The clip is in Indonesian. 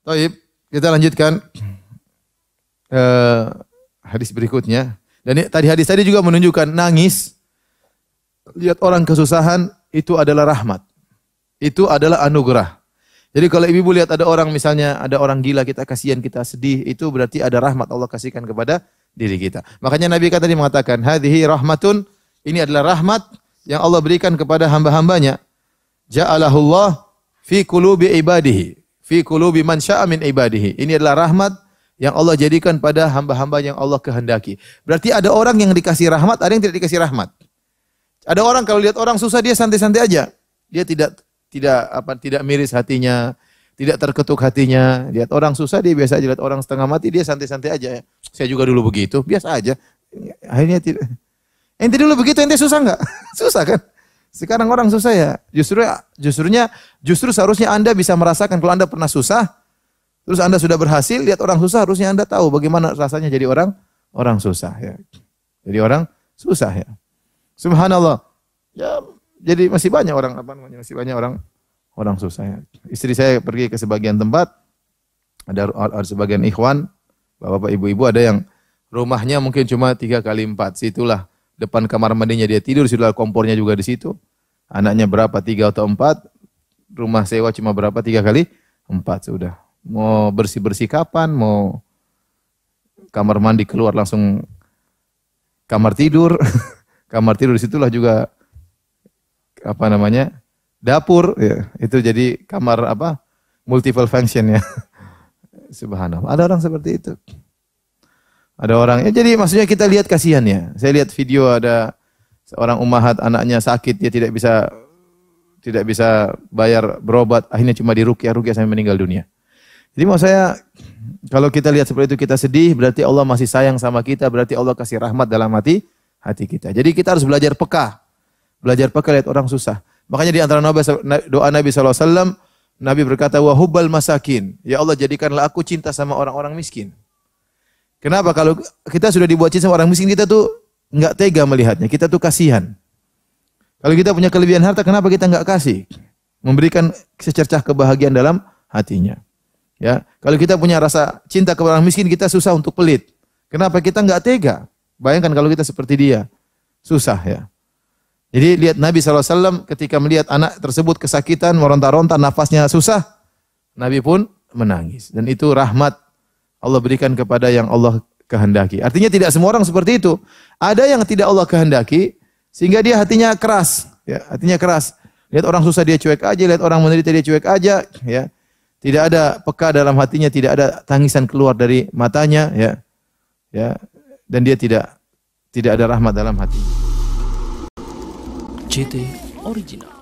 Taib, kita lanjutkan uh, hadis berikutnya. Dan tadi hadis tadi juga menunjukkan nangis lihat orang kesusahan itu adalah rahmat. Itu adalah anugerah. Jadi kalau ibu ibu lihat ada orang misalnya ada orang gila kita kasihan kita sedih itu berarti ada rahmat Allah kasihkan kepada diri kita. Makanya Nabi kata tadi mengatakan hadhihi rahmatun ini adalah rahmat yang Allah berikan kepada hamba-hambanya. Ja'alahullah fi kulubi ibadihi fi kulubi man syaa min ibadihi. Ini adalah rahmat yang Allah jadikan pada hamba-hamba yang Allah kehendaki. Berarti ada orang yang dikasih rahmat, ada yang tidak dikasih rahmat. Ada orang kalau lihat orang susah dia santai-santai aja. Dia tidak tidak apa tidak miris hatinya, tidak terketuk hatinya. Lihat orang susah dia biasa aja, lihat orang setengah mati dia santai-santai aja. Saya juga dulu begitu, biasa aja. Akhirnya tidak. Ente dulu begitu, ente susah nggak? Susah kan? Sekarang orang susah ya. Justru justrunya justru seharusnya Anda bisa merasakan kalau Anda pernah susah, terus Anda sudah berhasil, lihat orang susah harusnya Anda tahu bagaimana rasanya jadi orang orang susah ya. Jadi orang susah ya. Subhanallah. Ya, jadi masih banyak orang apa namanya? Masih banyak orang orang susah ya. Istri saya pergi ke sebagian tempat ada, ada sebagian ikhwan, bapak-bapak ibu-ibu ada yang rumahnya mungkin cuma tiga kali empat situlah depan kamar mandinya dia tidur, sudah kompornya juga di situ. Anaknya berapa? Tiga atau empat? Rumah sewa cuma berapa? Tiga kali? Empat sudah. Mau bersih-bersih kapan? Mau kamar mandi keluar langsung kamar tidur. kamar tidur disitulah juga apa namanya dapur ya. itu jadi kamar apa multiple function ya subhanallah ada orang seperti itu ada orang, ya jadi maksudnya kita lihat kasihan ya. Saya lihat video ada seorang umahat anaknya sakit, dia tidak bisa tidak bisa bayar berobat, akhirnya cuma di dirukyah, rukyah sampai meninggal dunia. Jadi mau saya kalau kita lihat seperti itu kita sedih, berarti Allah masih sayang sama kita, berarti Allah kasih rahmat dalam hati hati kita. Jadi kita harus belajar peka. Belajar peka lihat orang susah. Makanya di antara nabi doa Nabi saw. Nabi berkata, wahubal masakin." Ya Allah, jadikanlah aku cinta sama orang-orang miskin. Kenapa kalau kita sudah dibuat cinta sama orang miskin kita tuh nggak tega melihatnya, kita tuh kasihan. Kalau kita punya kelebihan harta, kenapa kita nggak kasih? Memberikan secercah kebahagiaan dalam hatinya. Ya, kalau kita punya rasa cinta kepada orang miskin, kita susah untuk pelit. Kenapa kita nggak tega? Bayangkan kalau kita seperti dia, susah ya. Jadi lihat Nabi SAW ketika melihat anak tersebut kesakitan, meronta-ronta, nafasnya susah, Nabi pun menangis. Dan itu rahmat Allah berikan kepada yang Allah kehendaki. Artinya tidak semua orang seperti itu. Ada yang tidak Allah kehendaki sehingga dia hatinya keras, ya, hatinya keras. Lihat orang susah dia cuek aja, lihat orang menderita dia cuek aja, ya. Tidak ada peka dalam hatinya, tidak ada tangisan keluar dari matanya, ya. Ya. Dan dia tidak tidak ada rahmat dalam hatinya. CT Original